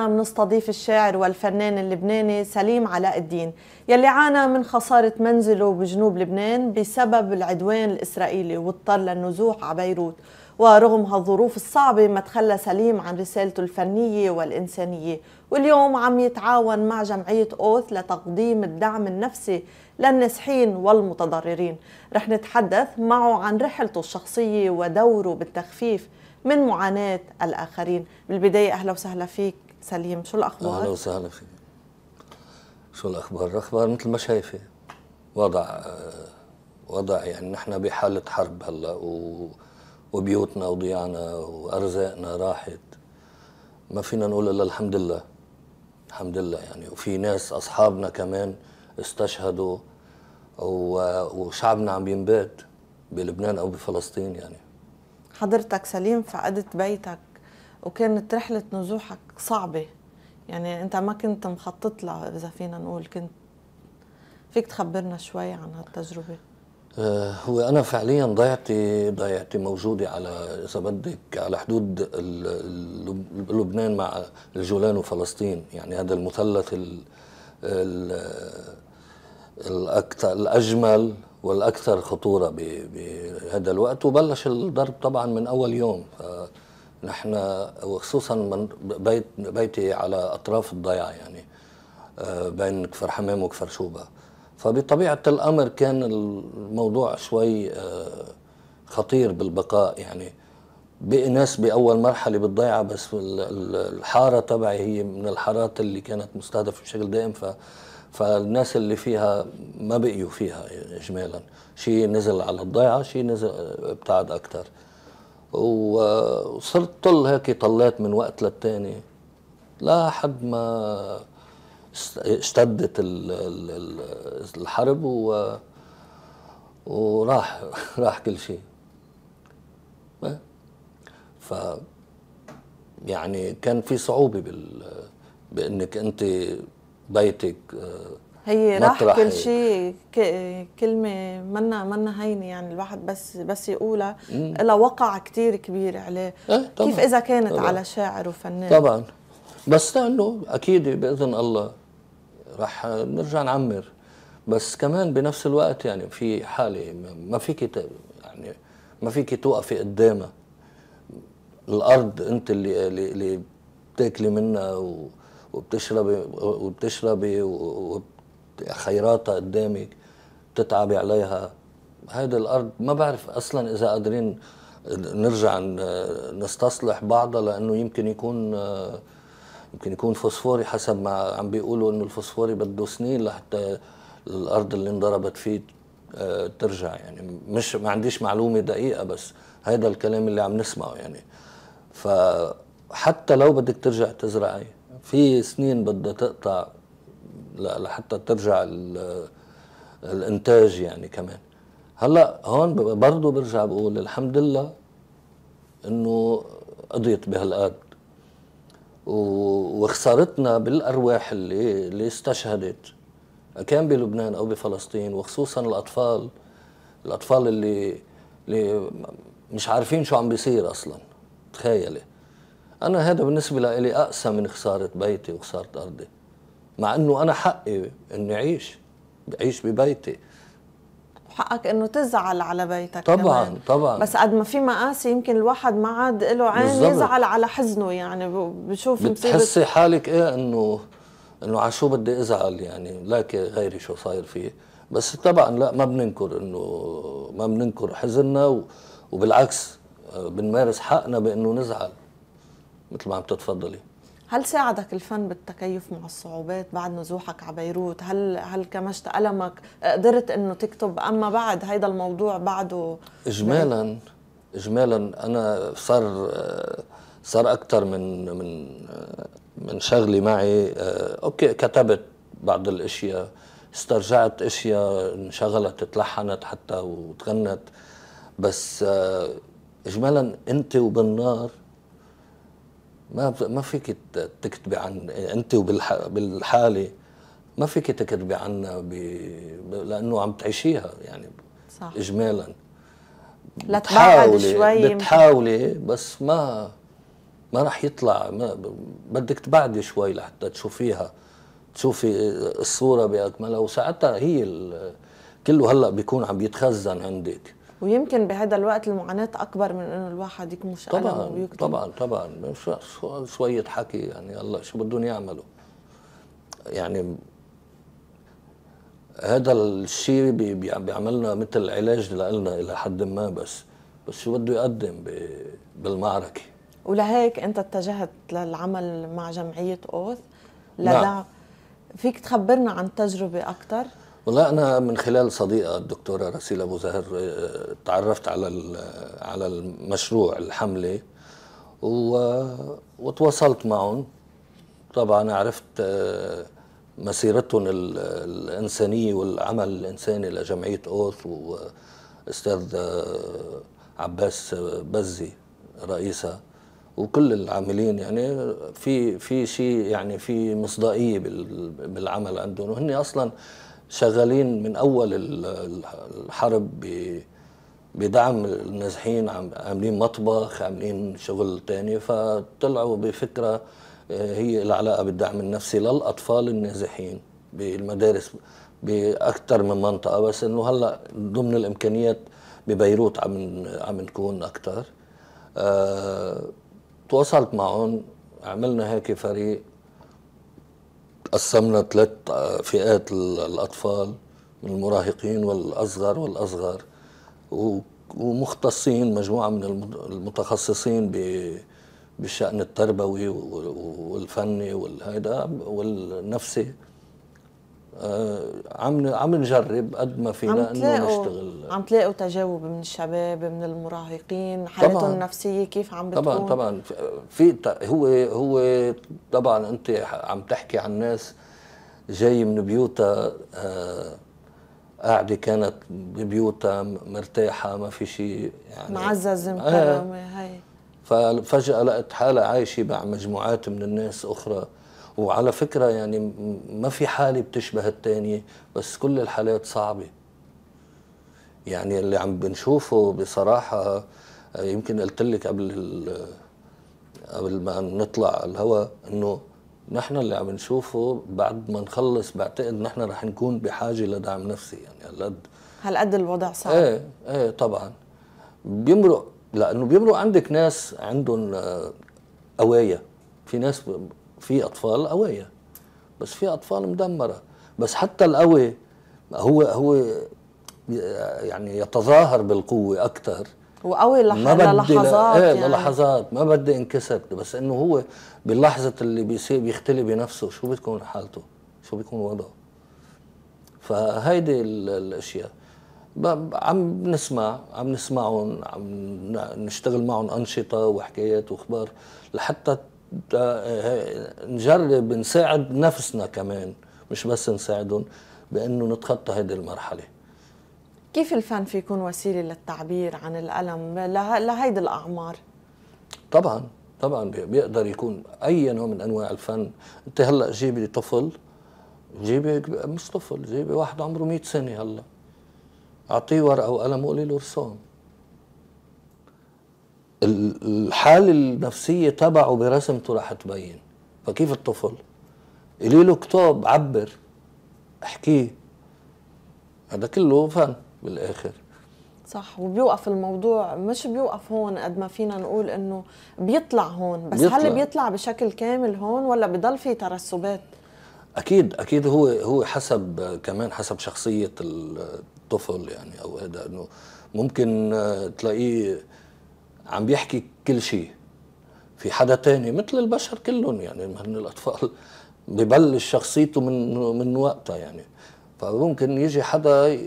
بنستضيف الشاعر والفنان اللبناني سليم علاء الدين يلي عانى من خسارة منزله بجنوب لبنان بسبب العدوان الإسرائيلي واضطر للنزوح على بيروت ورغم هالظروف الصعبة ما تخلى سليم عن رسالته الفنية والإنسانية واليوم عم يتعاون مع جمعية أوث لتقديم الدعم النفسي للنازحين والمتضررين رح نتحدث معه عن رحلته الشخصية ودوره بالتخفيف من معاناة الآخرين بالبداية أهلا وسهلا فيك سليم شو الاخبار؟ اهلا وسهلا فيك شو الاخبار؟ الاخبار مثل ما شايفه وضع وضع يعني نحن بحاله حرب هلا و وبيوتنا وضيعنا وارزاقنا راحت ما فينا نقول الا الحمد لله الحمد لله يعني وفي ناس اصحابنا كمان استشهدوا وشعبنا عم ينباد بلبنان او بفلسطين يعني حضرتك سليم فقدت بيتك وكانت رحلة نزوحك صعبة يعني أنت ما كنت مخطط لها إذا فينا نقول كنت فيك تخبرنا شوي عن هالتجربة آه، هو أنا فعليا ضيعتي ضيعتي موجودة على إذا بدك على حدود لبنان مع الجولان وفلسطين يعني هذا المثلث الأكثر الأجمل والأكثر خطورة بهذا الوقت وبلش الضرب طبعا من أول يوم آه، نحن وخصوصا من بيت بيتي على اطراف الضيعه يعني آه، بين كفر حمام وكفر شوبه فبطبيعه الامر كان الموضوع شوي آه، خطير بالبقاء يعني بقي ناس باول مرحله بالضيعه بس الحاره تبعي هي من الحارات اللي كانت مستهدفه بشكل دائم ف فالناس اللي فيها ما بقيوا فيها اجمالا شيء نزل على الضيعه شيء نزل آه، ابتعد اكثر وصرت طل هيك طليت من وقت للتاني لحد ما اشتدت الحرب و وراح راح كل شيء ف يعني كان في صعوبه بال بانك انت بيتك آه، هي راح كل شيء كلمه منا منا هينه يعني الواحد بس بس يقولها لها وقع كثير كبير عليه أه طبعًا كيف اذا كانت طبعًا على شاعر وفنان طبعا بس لانه اكيد باذن الله راح نرجع نعمر بس كمان بنفس الوقت يعني في حاله ما فيك يعني ما فيك توقفي قدامها الارض انت اللي اللي بتاكلي منها وبتشربي وبتشربي وبت خيراتها قدامك تتعبي عليها هيدي الارض ما بعرف اصلا اذا قادرين نرجع نستصلح بعضها لانه يمكن يكون يمكن يكون فوسفوري حسب ما عم بيقولوا انه الفوسفوري بده سنين لحتى الارض اللي انضربت فيه آه، ترجع يعني مش ما عنديش معلومه دقيقه بس هذا الكلام اللي عم نسمعه يعني فحتى لو بدك ترجع تزرعي في سنين بدها تقطع لحتى ترجع الانتاج يعني كمان هلا هون برضه برجع بقول الحمد لله انه قضيت بهالقد وخسارتنا بالارواح اللي اللي استشهدت كان بلبنان او بفلسطين وخصوصا الاطفال الاطفال اللي اللي مش عارفين شو عم بيصير اصلا تخيلي انا هذا بالنسبه لي اقسى من خساره بيتي وخساره ارضي مع انه انا حقي اني اعيش اعيش ببيتي حقك انه تزعل على بيتك طبعا كمان. طبعا بس قد ما في مقاسي يمكن الواحد ما عاد له عين بالزبط. يزعل على حزنه يعني بشوف بتحسي بت... حالك ايه انه انه على شو بدي ازعل يعني لك غيري شو صاير فيه بس طبعا لا ما بننكر انه ما بننكر حزننا و... وبالعكس آه، بنمارس حقنا بانه نزعل مثل ما عم تتفضلي هل ساعدك الفن بالتكيف مع الصعوبات بعد نزوحك على بيروت هل هل كمشت ألمك قدرت انه تكتب اما بعد هيدا الموضوع بعده اجمالا اجمالا انا صار صار اكثر من من من شغلي معي آه، اوكي كتبت بعض الاشياء استرجعت اشياء انشغلت تلحنت حتى وتغنت بس آه، اجمالا انت وبالنار ما ما فيك تكتبي عن انت وبالحاله ما فيك تكتبي عنها ب... لانه عم تعيشيها يعني صح اجمالا بتحاولي شوي بتحاولي بس ما ما راح يطلع ما بدك تبعدي شوي لحتى تشوفيها تشوفي الصوره باكملها وساعتها هي ال... كله هلا بيكون عم يتخزن عندك ويمكن بهذا الوقت المعاناه اكبر من انه الواحد يكمش طبعا طبعا طبعا شويه حكي يعني الله شو بدهم يعملوا يعني هذا الشيء بيعملنا مثل علاج لنا الى حد ما بس بس شو بده يقدم بالمعركه ولهيك انت اتجهت للعمل مع جمعيه اوث لدعم نعم. فيك تخبرنا عن تجربه اكثر والله انا من خلال صديقه الدكتوره رسيلة ابو زهر آه، تعرفت على على المشروع الحمله وتواصلت معهم طبعا عرفت آه، مسيرتهم الانسانيه والعمل الانساني لجمعيه اوث واستاذ آه، عباس بزي رئيسها وكل العاملين يعني في في شيء يعني في مصداقيه بالعمل عندهم وهن اصلا شغالين من اول الحرب بدعم النازحين عاملين مطبخ عاملين شغل تاني فطلعوا بفكره آه، هي العلاقه بالدعم النفسي للاطفال النازحين بالمدارس باكثر من منطقه بس انه هلا ضمن الامكانيات ببيروت عم عم نكون اكثر أه تواصلت معهم عملنا هيك فريق قسمنا ثلاث فئات الأطفال من المراهقين والأصغر والأصغر ومختصين مجموعة من المتخصصين بالشأن التربوي والفني والهيدا والنفسي آه، عم عم نجرب قد ما فينا انه نشتغل عم تلاقوا تجاوب من الشباب من المراهقين حالتهم النفسيه كيف عم بتكون طبعا طبعا في هو هو طبعا انت عم تحكي عن ناس جاي من بيوتها آه، قاعدة كانت ببيوتها مرتاحة ما في شيء يعني معززة آه. مكرمة آه هي ففجأة لقت حالها عايشة مع مجموعات من الناس أخرى وعلى فكرة يعني ما في حالة بتشبه الثانية بس كل الحالات صعبة يعني اللي عم بنشوفه بصراحة يمكن قلت لك قبل قبل ما نطلع على الهواء انه نحن اللي عم نشوفه بعد ما نخلص بعتقد نحن رح نكون بحاجه لدعم نفسي يعني هالقد هالقد الوضع صعب ايه ايه طبعا بيمرق لانه بيمرق عندك ناس عندهم آه، قوايا في ناس في اطفال قويه بس في اطفال مدمره بس حتى القوي هو هو يعني يتظاهر بالقوه اكثر وقوي للحظات ايه يعني. للحظات ما بدي انكسر بس انه هو باللحظه اللي بيصير بيختلي بنفسه شو بتكون حالته شو بيكون وضعه فهيدي الاشياء عم نسمع عم نسمعهم عم نشتغل معهم انشطه وحكايات واخبار لحتى نجرب نساعد نفسنا كمان مش بس نساعدهم بانه نتخطى هذه المرحله كيف الفن في يكون وسيله للتعبير عن الالم له... لهيدي الاعمار طبعا طبعا بيقدر يكون اي نوع من انواع الفن انت هلا جيبي طفل جيبي مش طفل جيبي واحد عمره 100 سنه هلا اعطيه ورقه وقلم وقولي له ارسم الحالة النفسية تبعه برسمته رح تبين فكيف الطفل اللي له كتاب عبر احكيه هذا كله فن بالاخر صح وبيوقف الموضوع مش بيوقف هون قد ما فينا نقول انه بيطلع هون بس بيطلع. هل بيطلع بشكل كامل هون ولا بضل في ترسبات اكيد اكيد هو هو حسب كمان حسب شخصيه الطفل يعني او هذا انه ممكن تلاقيه عم بيحكي كل شيء في حدا تاني مثل البشر كلهم يعني هن الاطفال ببلش شخصيته من من وقتها يعني فممكن يجي حدا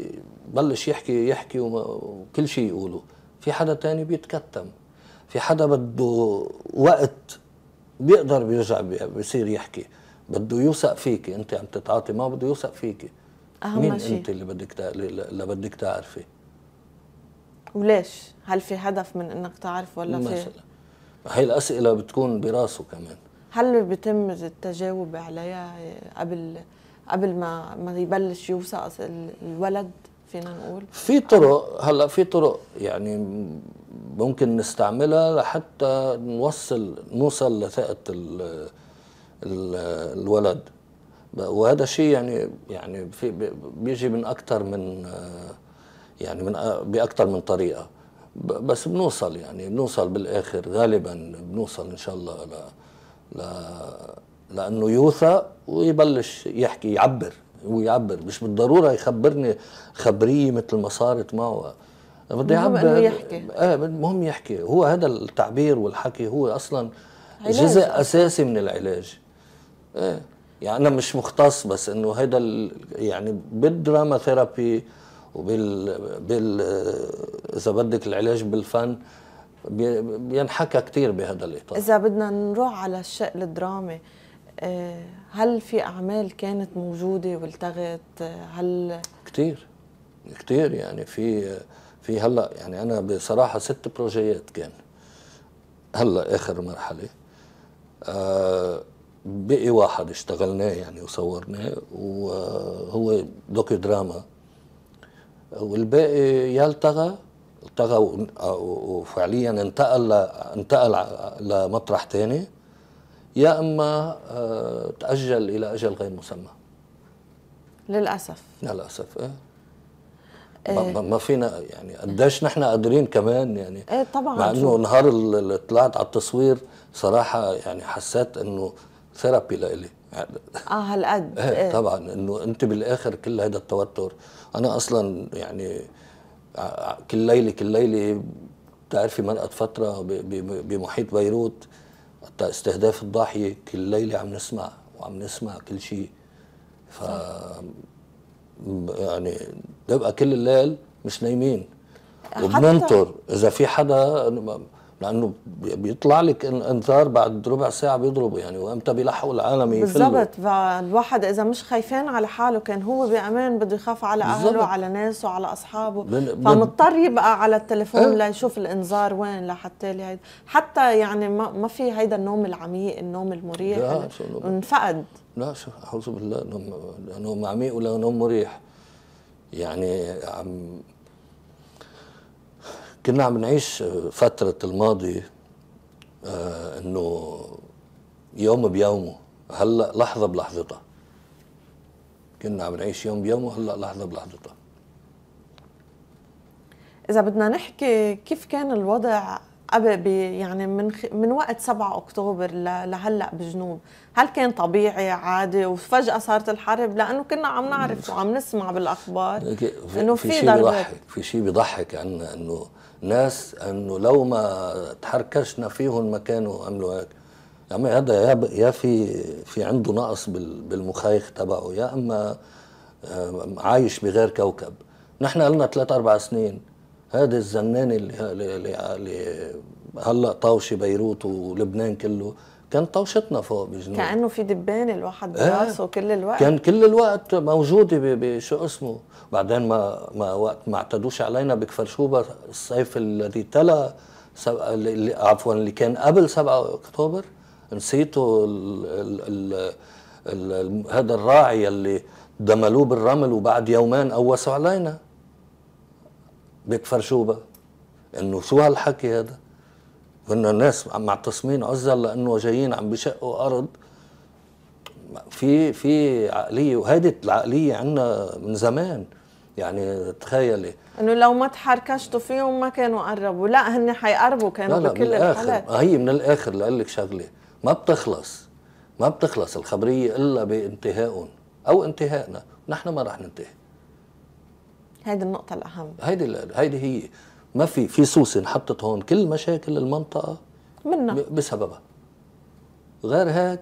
بلش يحكي يحكي وكل شيء يقوله في حدا تاني بيتكتم في حدا بده وقت بيقدر بيرجع بيصير يحكي بده يوثق فيكي انت عم تتعاطي معه بده يوثق فيكي أهم مين انت اللي بدك اللي بدك تعرفي وليش هل في هدف من انك تعرف ولا في ما هي الاسئله بتكون براسه كمان هل بيتم التجاوب عليها قبل قبل ما ما يبلش يوثق الولد فينا نقول في طرق هلا في طرق يعني ممكن نستعملها لحتى نوصل نوصل لثقه ال ال الولد وهذا شيء يعني يعني في بيجي من اكثر من يعني من باكثر من طريقه بس بنوصل يعني بنوصل بالاخر غالبا بنوصل ان شاء الله ل... ل... لانه يوثق ويبلش يحكي يعبر هو يعبر مش بالضروره يخبرني خبريه مثل ما صارت معه بده يعبر انه يحكي ايه المهم يحكي هو هذا التعبير والحكي هو اصلا علاج. جزء اساسي من العلاج ايه يعني انا مش مختص بس انه هذا يعني بالدراما ثيرابي وبال بال إذا بدك العلاج بالفن بينحكى كثير بهذا الإطار إذا بدنا نروح على الشق الدرامي آه، هل في أعمال كانت موجودة والتغت آه، هل كثير كثير يعني في في هلا يعني أنا بصراحة ست بروجيات كان هلا آخر مرحلة آه بقي واحد اشتغلناه يعني وصورناه وهو دوكيو دراما والباقي يا التغى التغى وفعليا انتقل انتقل لمطرح ثاني يا اما آه، تاجل الى اجل غير مسمى للاسف للاسف ايه إيه. ما فينا يعني قديش نحن قادرين كمان يعني ايه طبعا مع انه نهار اللي طلعت على التصوير صراحه يعني حسيت انه ثيرابي لإلي اه هالقد ايه, إيه. طبعا انه انت بالاخر كل هذا التوتر انا اصلا يعني آه، كل ليله كل ليله بتعرفي مرقت فتره بمحيط بيروت استهداف الضاحيه كل ليله عم نسمع وعم نسمع كل شيء ف يعني نبقى كل الليل مش نايمين وبننطر اذا في حدا لانه بيطلع لك انذار بعد ربع ساعه بيضربوا يعني وامتى بيلحقوا العالم يفلوا بالضبط فالواحد اذا مش خايفين على حاله كان هو بامان بده يخاف على اهله على ناسه على اصحابه بن... فمضطر يبقى على التليفون أه؟ ليشوف الانذار وين لحتى لي حتى يعني ما, ما في هيدا النوم العميق النوم المريح انفقد لا شوف اعوذ بالله لا نوم عميق ولا نوم مريح يعني عم كنا عم نعيش فترة الماضي آه انه يوم بيومه هلا لحظة بلحظتها كنا عم نعيش يوم بيومه هلا لحظة بلحظتها إذا بدنا نحكي كيف كان الوضع قبل يعني من خ... من وقت 7 اكتوبر ل... لهلا بجنوب، هل كان طبيعي عادي وفجأة صارت الحرب لأنه كنا عم نعرف وعم نسمع بالأخبار إنه في, في شيء بيضحك في شيء بيضحك عنا إنه ناس انه لو ما تحركشنا فيهم مكانه عملوا هيك يا عمي هذا يا, يا في في عنده نقص بالمخايخ تبعه يا اما آه، عايش بغير كوكب نحن قلنا ثلاث اربع سنين هذا الزنان اللي, اللي, اللي هلا طاوشه بيروت ولبنان كله كان طوشتنا فوق بجنوب كانه في دبان الواحد إيه. براسه كل الوقت كان كل الوقت موجوده بشو اسمه بعدين ما ما وقت ما اعتدوش علينا بكفرشوبه الصيف الذي تلا سب... اللي... عفوا اللي كان قبل 7 اكتوبر نسيته ال... ال... ال... ال... هذا الراعي اللي دملوه بالرمل وبعد يومين قوسوا علينا بكفرشوبه انه شو هالحكي هذا وان الناس معتصمين عزل لانه جايين عم بيشقوا ارض في في عقليه وهيدي العقليه عندنا من زمان يعني تخيلي انه لو ما تحركشتوا فيهم ما كانوا قربوا لا هن حيقربوا كانوا لا لا بكل الحالات آه، هي من الاخر لاقول لك شغله ما بتخلص ما بتخلص الخبريه الا بانتهائهم او انتهائنا نحن ما رح ننتهي هيدي النقطه الاهم هيدي هيدي هي ما في في سوسه انحطت هون كل مشاكل المنطقه منا بسببها غير هيك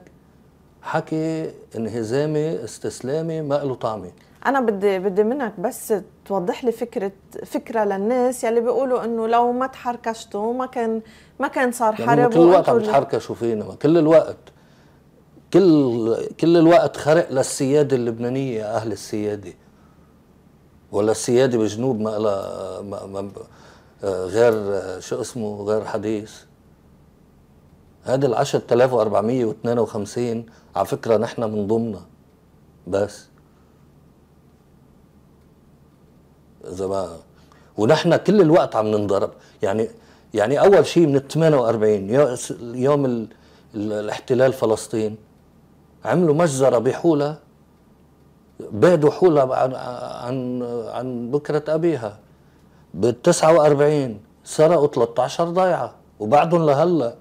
حكي انهزامي استسلامي ما له طعمه انا بدي بدي منك بس توضح لي فكره فكره للناس يلي بيقولوا انه لو ما تحركشتوا ما كان ما كان صار يعني حرب كل الوقت عم تحركشوا فينا كل الوقت كل كل الوقت خرق للسياده اللبنانيه يا اهل السياده ولا السياده بجنوب ما لها ما, ما غير شو اسمه غير حديث هذا ال 10452 على فكره نحن من ضمنها بس اذا ما ونحن كل الوقت عم ننضرب يعني يعني اول شيء من ال 48 يوم ال... ال... الاحتلال فلسطين عملوا مجزره بحولها بعدوا حولها عن عن عن بكره ابيها بال 49 سرقوا 13 ضيعه وبعدهم لهلا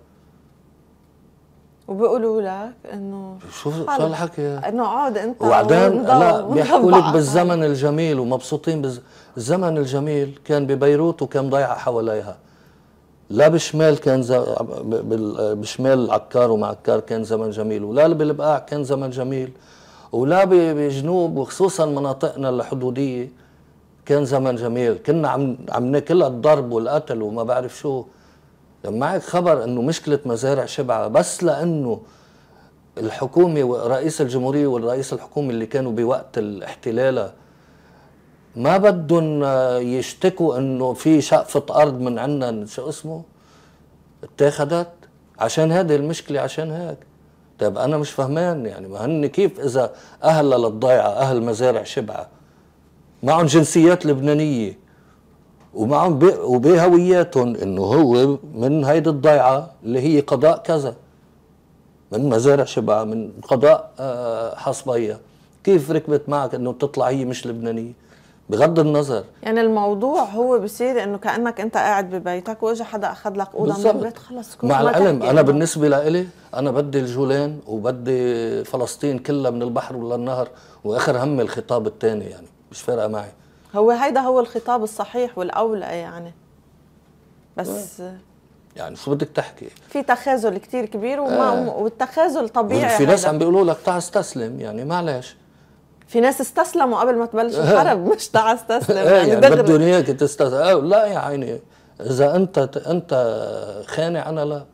وبيقولوا لك انه شو شو الحكي؟ انه عاد انت وبعدين لا بيحكوا لك بالزمن الجميل ومبسوطين بالزمن الجميل كان ببيروت وكان ضيعه حواليها لا بشمال كان ز... بشمال عكار ومعكار كان زمن جميل ولا بالبقاع كان زمن جميل ولا بجنوب وخصوصا مناطقنا الحدوديه كان زمن جميل كنا عم عم ناكل الضرب والقتل وما بعرف شو لما معك خبر انه مشكله مزارع شبعه بس لانه الحكومه ورئيس الجمهوريه والرئيس الحكومي اللي كانوا بوقت الاحتلال ما بدهم يشتكوا انه في شقفه ارض من عندنا شو اسمه اتاخذت عشان هذه المشكله عشان هيك طيب انا مش فهمان يعني ما هن كيف اذا اهل للضيعه اهل مزارع شبعه معهم جنسيات لبنانيه ومعهم وبهوياتهم انه هو من هيدي الضيعه اللي هي قضاء كذا من مزارع شبعه من قضاء آه، حصبيه كيف ركبت معك انه بتطلع هي مش لبنانيه بغض النظر يعني الموضوع هو بصير انه كانك انت قاعد ببيتك واجى حدا اخذ لك اوضه من البيت خلص مع العلم انا بالنسبه لإلي انا بدي الجولان وبدي فلسطين كلها من البحر وللنهر واخر همي الخطاب الثاني يعني مش فارقه معي هو هيدا هو الخطاب الصحيح والاولى يعني بس يعني شو بدك تحكي في تخاذل كتير كبير وما آه. والتخاذل طبيعي في يعني. ناس عم بيقولوا لك تعا استسلم يعني معلش في ناس استسلموا قبل ما تبلش آه. الحرب مش تعا استسلم آه يعني, يعني بدهم اياك تستسلم آه لا يا عيني اذا انت انت خانع انا لا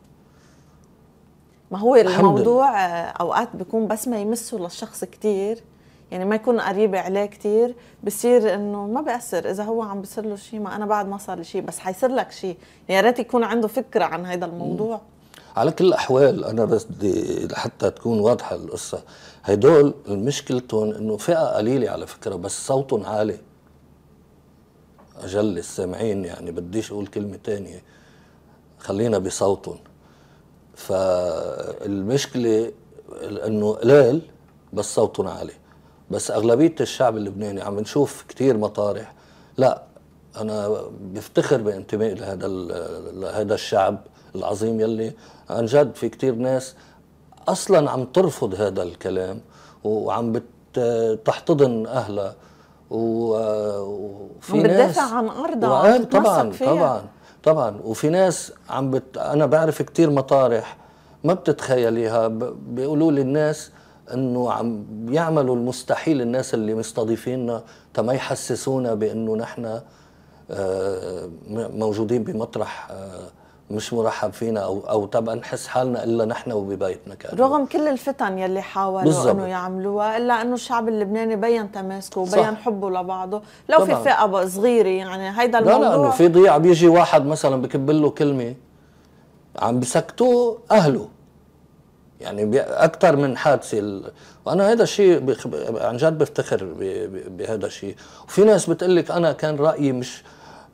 ما هو الموضوع آه، اوقات بيكون بس ما يمسه للشخص كتير يعني ما يكون قريبة عليه كثير بصير انه ما بأثر اذا هو عم بصير له شيء ما انا بعد ما صار لي شيء بس حيصير لك شيء يا ريت يكون عنده فكرة عن هذا الموضوع على كل الاحوال انا بس بدي لحتى تكون واضحه القصه هدول مشكلتهم انه فئه قليله على فكره بس صوتهم عالي اجل السامعين يعني بديش اقول كلمه تانية خلينا بصوتهم فالمشكله انه قلال بس صوتهم عالي بس أغلبية الشعب اللبناني عم نشوف كتير مطارح لا أنا بفتخر بانتمائي لهذا لهذا الشعب العظيم يلي عن جد في كتير ناس أصلا عم ترفض هذا الكلام وعم بتحتضن أهلها وفي ناس بتدافع عن أرضها وعم طبعا فيها. طبعا طبعا وفي ناس عم بت... أنا بعرف كتير مطارح ما بتتخيليها بيقولوا لي الناس انه عم يعملوا المستحيل الناس اللي مستضيفيننا تما يحسسونا بانه نحن آه، موجودين بمطرح آه، مش مرحب فينا او او طبعا نحس حالنا الا نحن وببيتنا كأنه. رغم كل الفتن يلي حاولوا بالزبط. انه يعملوها الا انه الشعب اللبناني بين تماسكه وبين حبه لبعضه لو طبعا. في فئه صغيره يعني هيدا الموضوع لا لانه في ضياع بيجي واحد مثلا بكب له كلمه عم بسكتوه اهله يعني اكثر من حادثه وانا هذا الشيء بخ... عن جد بفتخر ب... ب... بهذا الشيء وفي ناس بتقول لك انا كان رايي مش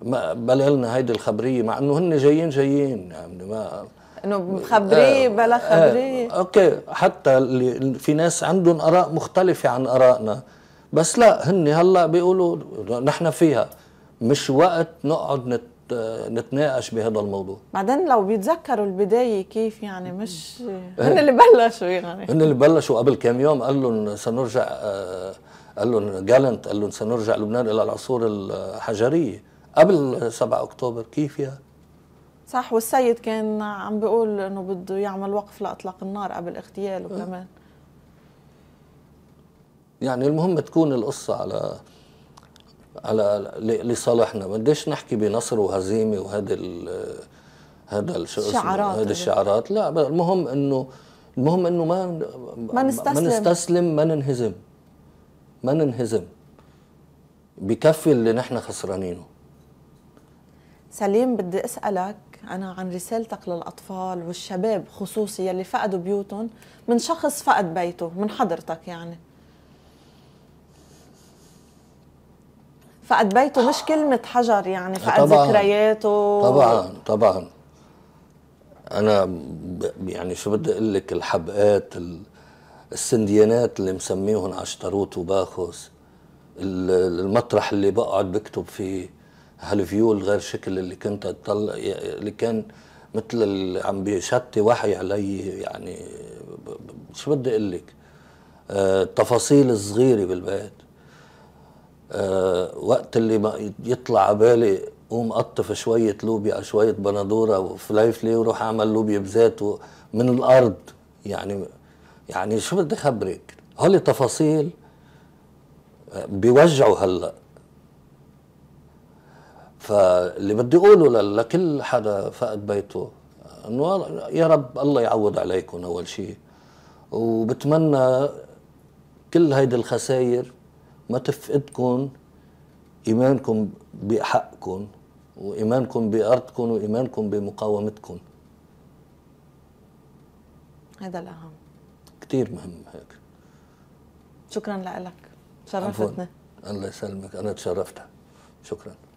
ما بلا لنا هيدي الخبريه مع انه هن جايين جايين يعني ما انه مخبريه آه بلا خبريه آه اوكي حتى اللي في ناس عندهم اراء مختلفه عن ارائنا بس لا هن هلا بيقولوا نحن فيها مش وقت نقعد نت نتناقش بهذا الموضوع بعدين لو بيتذكروا البداية كيف يعني مش هن اللي بلشوا يعني هن اللي بلشوا قبل كم يوم قال لهم سنرجع آه، قال لهم جالنت قال لهم سنرجع لبنان إلى العصور الحجرية قبل 7 أكتوبر كيف يا صح والسيد كان عم بيقول انه بده يعمل وقف لاطلاق النار قبل اغتياله أه. كمان يعني المهم تكون القصه على على لصالحنا بديش نحكي بنصر وهزيمه وهذا هذا الشعارات اسمه هذه الشعارات لا المهم انه المهم انه ما ما نستسلم ما نستسلم ما ننهزم ما ننهزم بكفي اللي نحن خسرانينه سليم بدي اسالك انا عن رسالتك للاطفال والشباب خصوصي يلي فقدوا بيوتهم من شخص فقد بيته من حضرتك يعني فقد بيته مش آه. كلمة حجر يعني فقد ذكرياته طبعا طبعا أنا يعني شو بدي أقول لك الحبقات السنديانات اللي مسميهم عشتروت وباخوس المطرح اللي بقعد بكتب فيه هالفيو الغير شكل اللي كنت اطلع اللي كان مثل اللي عم بيشتي وحي علي يعني شو بدي اقول لك التفاصيل آه، الصغيره بالبيت أه وقت اللي ما يطلع بالي قوم قطف شوية لوبيا شوية بندورة وفليفلة وروح أعمل لوبيا بزيت من الأرض يعني يعني شو بدي خبرك هول تفاصيل بيوجعوا هلا فاللي بدي اقوله لكل حدا فقد بيته انه يا رب الله يعوض عليكم اول شيء وبتمنى كل هيدي الخسائر ما تفقدكم إيمانكم بحقكم وإيمانكم بأرضكم وإيمانكم بمقاومتكم هذا الأهم كثير مهم هيك شكرا لك شرفتنا الله يسلمك أنا تشرفت شكرا